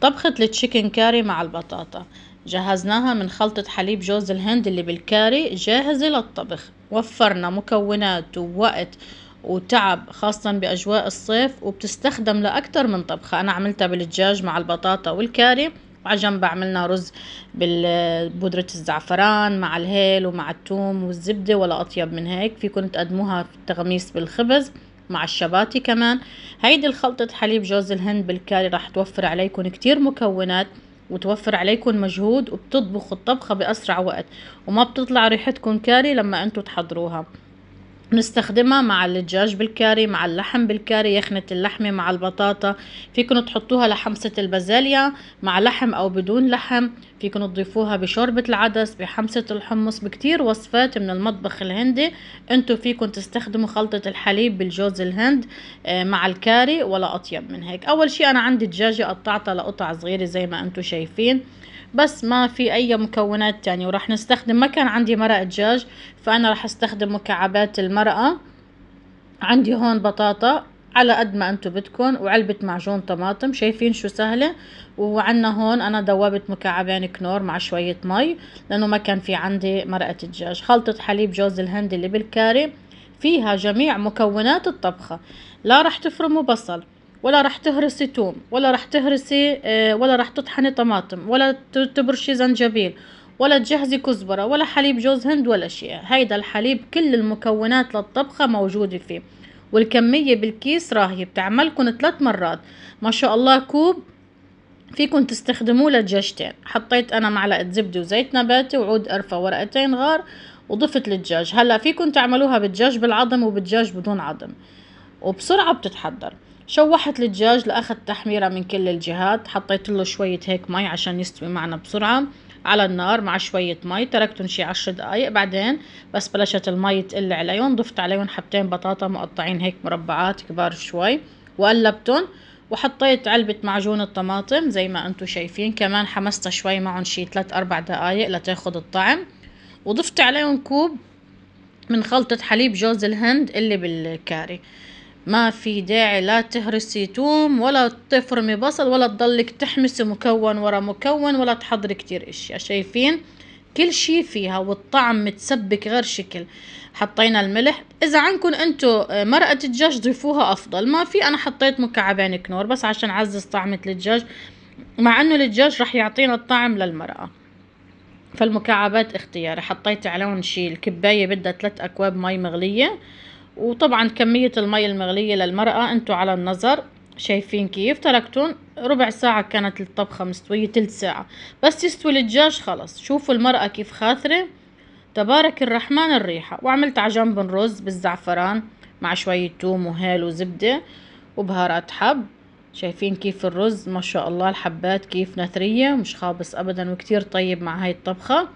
طبخة التشيكن كاري مع البطاطا جهزناها من خلطة حليب جوز الهند اللي بالكاري جاهزة للطبخ وفرنا مكونات ووقت وتعب خاصة بأجواء الصيف وبتستخدم لأكتر من طبخة أنا عملتها بالدجاج مع البطاطا والكاري وعلى جنب عملنا رز ببودرة الزعفران مع الهيل ومع التوم والزبدة ولا أطيب من هيك فيكن تقدموها في بالخبز مع الشباتي كمان هيدي الخلطة حليب جوز الهند بالكاري راح توفر عليكم كتير مكونات وتوفر عليكم مجهود وبتطبخوا الطبخة بأسرع وقت وما بتطلع ريحتكم كاري لما انتوا تحضروها بنستخدمها مع الدجاج بالكاري مع اللحم بالكاري يخنة اللحمة مع البطاطا فيكن تحطوها لحمصة البازاليا مع لحم او بدون لحم فيكن تضيفوها بشوربة العدس بحمصة الحمص بكتير وصفات من المطبخ الهندي انتو فيكن تستخدموا خلطة الحليب بالجوز الهند آه، مع الكاري ولا اطيب من هيك اول شي انا عندي دجاجة قطعتها لقطع صغيرة زي ما انتو شايفين بس ما في اي مكونات تانية وراح نستخدم ما كان عندي مرق دجاج فانا راح استخدم مكعبات المرقة عندي هون بطاطا على قد ما انتم بدكم وعلبة معجون طماطم شايفين شو سهلة وعنا هون انا دوبت مكعبين كنور مع شوية مي لانه ما كان في عندي مرقة دجاج خلطة حليب جوز الهند اللي بالكاري فيها جميع مكونات الطبخة لا راح تفرموا بصل ولا راح تهرسي توم ولا راح تهرسي آه، ولا راح تطحني طماطم ولا تبرشي زنجبيل ولا تجهزي كزبرة ولا حليب جوز هند ولا شيء هيدا الحليب كل المكونات للطبخة موجودة فيه والكمية بالكيس راهية بتعملكن ثلاث مرات ما شاء الله كوب فيكن تستخدموه لدجاجتين حطيت انا معلقة زبدة وزيت نباتي وعود قرفة ورقتين غار وضفت للدجاج هلا فيكن تعملوها بالدجاج بالعظم وبالدجاج بدون عظم وبسرعة بتتحضر شوحت الدجاج لأخذ تحميرة من كل الجهات حطيت له شوية هيك مي عشان يستوي معنا بسرعة على النار مع شوية مي تركتهم شي عشر دقايق بعدين بس بلشت المي تقل عليهم ضفت عليهم حبتين بطاطا مقطعين هيك مربعات كبار شوي وقلبتهم وحطيت علبة معجون الطماطم زي ما انتو شايفين كمان حمستها شوي معهم شي 3 اربع دقايق لتاخد الطعم وضفت عليهم كوب من خلطة حليب جوز الهند اللي بالكاري ما في داعي لا تهرسي توم ولا تفرمي بصل ولا تضلك تحمسي مكون ورا مكون ولا تحضري كتير اشياء شايفين كل شي فيها والطعم متسبك غير شكل حطينا الملح اذا عندكم انتو آه، مرقة الدجاج ضيفوها افضل ما في انا حطيت مكعبين كنور بس عشان عزز طعمة الدجاج مع انه الدجاج رح يعطينا الطعم للمرقة فالمكعبات اختياري حطيت عليهم شي الكباية بدها ثلاث اكواب مي مغلية وطبعا كمية المي المغلية للمرأة انتوا على النظر شايفين كيف تركتون ربع ساعة كانت الطبخة مستوية تلت ساعة بس يستوي الدجاج خلص شوفوا المرأة كيف خاثرة تبارك الرحمن الريحة وعملت على جنب رز بالزعفران مع شوية توم وهيل وزبدة وبهارات حب شايفين كيف الرز ما شاء الله الحبات كيف نثرية مش خابص ابدا وكتير طيب مع هاي الطبخة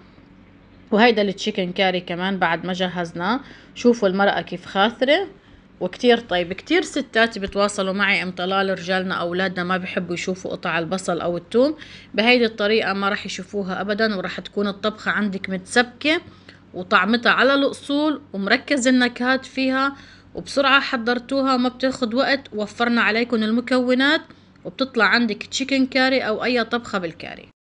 وهيدا التشيكن كاري كمان بعد ما جهزناه شوفوا المرأة كيف خاثرة وكتير طيب كتير ستات بتواصلوا معي ام طلال رجالنا اولادنا ما بحبوا يشوفوا قطع البصل او التوم بهيدي الطريقة ما رح يشوفوها ابدا ورح تكون الطبخة عندك متسبكة وطعمتها على الاصول ومركز النكهات فيها وبسرعة حضرتوها وما بتاخد وقت وفرنا عليكم المكونات وبتطلع عندك تشيكن كاري او اي طبخة بالكاري